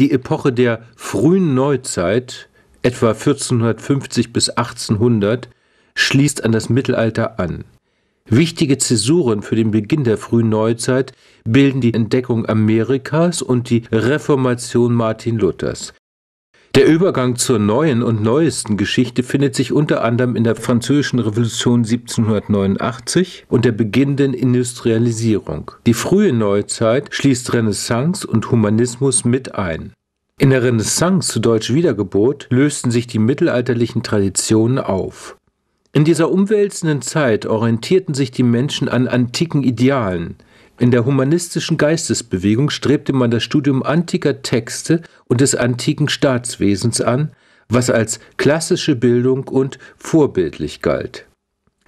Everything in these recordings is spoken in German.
die Epoche der frühen Neuzeit, etwa 1450 bis 1800, schließt an das Mittelalter an. Wichtige Zäsuren für den Beginn der frühen Neuzeit bilden die Entdeckung Amerikas und die Reformation Martin Luthers. Der Übergang zur neuen und neuesten Geschichte findet sich unter anderem in der Französischen Revolution 1789 und der beginnenden Industrialisierung. Die frühe Neuzeit schließt Renaissance und Humanismus mit ein. In der Renaissance zu Deutsch Wiedergeburt lösten sich die mittelalterlichen Traditionen auf. In dieser umwälzenden Zeit orientierten sich die Menschen an antiken Idealen, in der humanistischen Geistesbewegung strebte man das Studium antiker Texte und des antiken Staatswesens an, was als klassische Bildung und vorbildlich galt.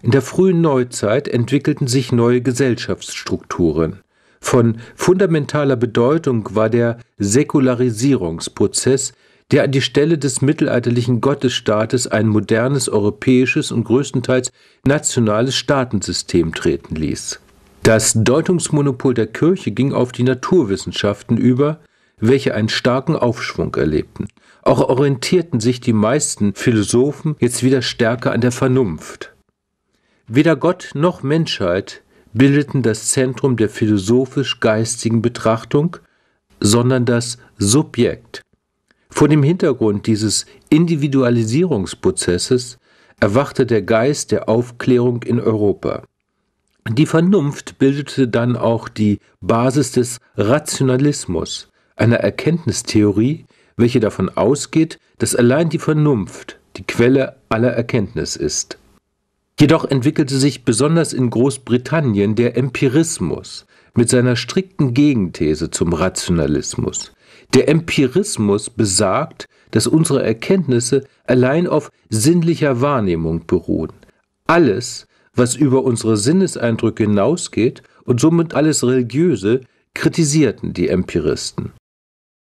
In der frühen Neuzeit entwickelten sich neue Gesellschaftsstrukturen. Von fundamentaler Bedeutung war der Säkularisierungsprozess, der an die Stelle des mittelalterlichen Gottesstaates ein modernes europäisches und größtenteils nationales Staatensystem treten ließ das Deutungsmonopol der Kirche ging auf die Naturwissenschaften über, welche einen starken Aufschwung erlebten. Auch orientierten sich die meisten Philosophen jetzt wieder stärker an der Vernunft. Weder Gott noch Menschheit bildeten das Zentrum der philosophisch-geistigen Betrachtung, sondern das Subjekt. Vor dem Hintergrund dieses Individualisierungsprozesses erwachte der Geist der Aufklärung in Europa. Die Vernunft bildete dann auch die Basis des Rationalismus, einer Erkenntnistheorie, welche davon ausgeht, dass allein die Vernunft die Quelle aller Erkenntnis ist. Jedoch entwickelte sich besonders in Großbritannien der Empirismus mit seiner strikten Gegenthese zum Rationalismus. Der Empirismus besagt, dass unsere Erkenntnisse allein auf sinnlicher Wahrnehmung beruhen. Alles, was über unsere Sinneseindrücke hinausgeht und somit alles Religiöse, kritisierten die Empiristen.